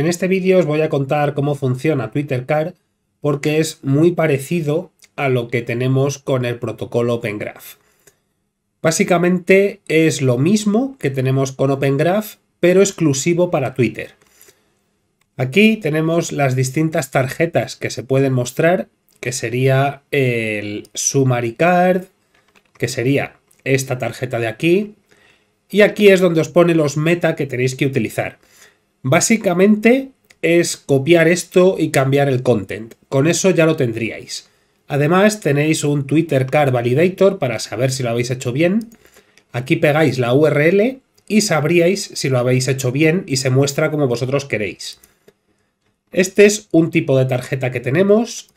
En este vídeo os voy a contar cómo funciona Twitter Card porque es muy parecido a lo que tenemos con el protocolo OpenGraph. Básicamente es lo mismo que tenemos con OpenGraph, pero exclusivo para Twitter. Aquí tenemos las distintas tarjetas que se pueden mostrar, que sería el Summary Card, que sería esta tarjeta de aquí, y aquí es donde os pone los meta que tenéis que utilizar. Básicamente es copiar esto y cambiar el content. Con eso ya lo tendríais. Además tenéis un Twitter Card Validator para saber si lo habéis hecho bien. Aquí pegáis la URL y sabríais si lo habéis hecho bien y se muestra como vosotros queréis. Este es un tipo de tarjeta que tenemos.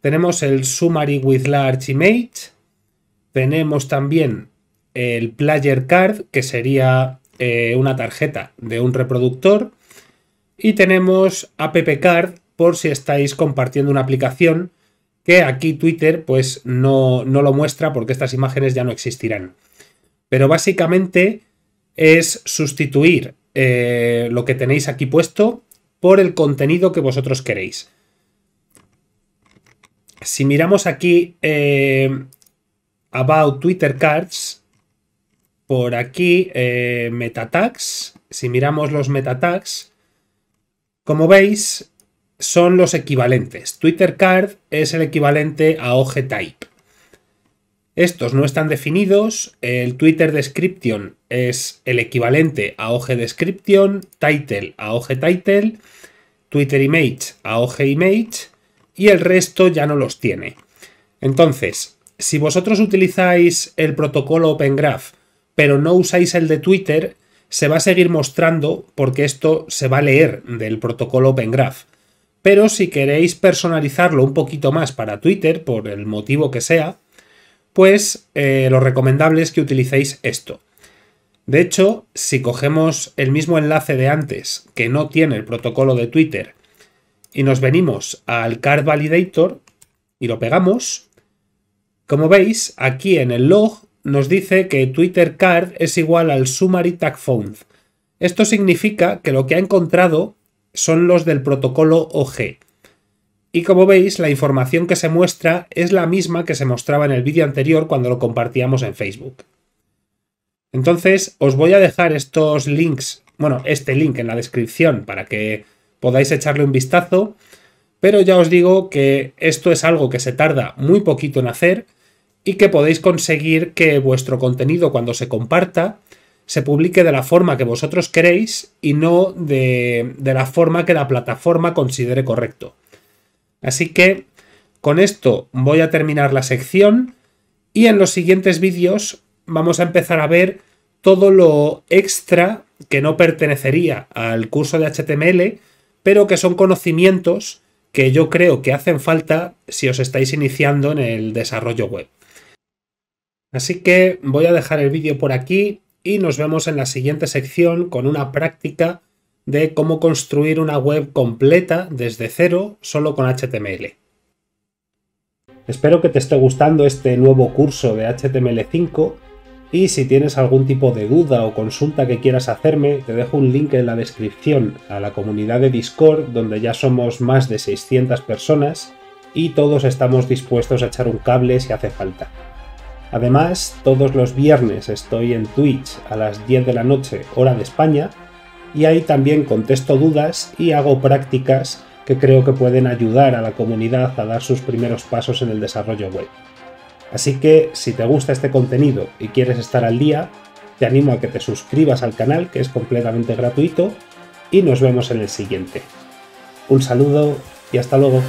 Tenemos el Summary with Large Image. Tenemos también el Player Card, que sería eh, una tarjeta de un reproductor y tenemos Card por si estáis compartiendo una aplicación que aquí Twitter pues no, lo muestra porque estas imágenes ya no existirán. Pero básicamente es sustituir eh, lo que tenéis aquí puesto por el contenido que vosotros queréis. Si miramos aquí eh, About Twitter Cards, por aquí eh, Metatags, si miramos los meta tags como veis, son los equivalentes. Twitter Card es el equivalente a OG Type. Estos no están definidos. El Twitter Description es el equivalente a OG Description, Title a OG Title, Twitter Image a OG Image y el resto ya no los tiene. Entonces, si vosotros utilizáis el protocolo Open Graph pero no usáis el de Twitter, se va a seguir mostrando porque esto se va a leer del protocolo Open Pero si queréis personalizarlo un poquito más para Twitter, por el motivo que sea, pues eh, lo recomendable es que utilicéis esto. De hecho, si cogemos el mismo enlace de antes, que no tiene el protocolo de Twitter, y nos venimos al Card Validator y lo pegamos, como veis, aquí en el log nos dice que Twitter Card es igual al Summary Tag Found. Esto significa que lo que ha encontrado son los del protocolo OG. Y como veis, la información que se muestra es la misma que se mostraba en el vídeo anterior cuando lo compartíamos en Facebook. Entonces, os voy a dejar estos links, bueno, este link en la descripción para que podáis echarle un vistazo, pero ya os digo que esto es algo que se tarda muy poquito en hacer, y que podéis conseguir que vuestro contenido cuando se comparta se publique de la forma que vosotros queréis y no de, la forma que la plataforma considere correcto. Así que con esto voy a terminar la sección y en los siguientes vídeos vamos a empezar a ver todo lo extra que no pertenecería al curso de HTML, pero que son conocimientos que yo creo que hacen falta si os estáis iniciando en el desarrollo web. Así que voy a dejar el vídeo por aquí y nos vemos en la siguiente sección con una práctica de cómo construir una web completa desde cero solo con HTML. Espero que te esté gustando este nuevo curso de HTML5 y si tienes algún tipo de duda o consulta que quieras hacerme, te dejo un link en la descripción a la comunidad de Discord donde ya somos más de 600 personas y todos estamos dispuestos a echar un cable si hace falta. Además, todos los viernes estoy en Twitch a las 10 de la noche, hora de España, y ahí también contesto dudas y hago prácticas que creo que pueden ayudar a la comunidad a dar sus primeros pasos en el desarrollo web. Así que si te gusta este contenido y quieres estar al día, te animo a que te suscribas al canal, que es completamente gratuito, y nos vemos en el siguiente. Un saludo y hasta luego.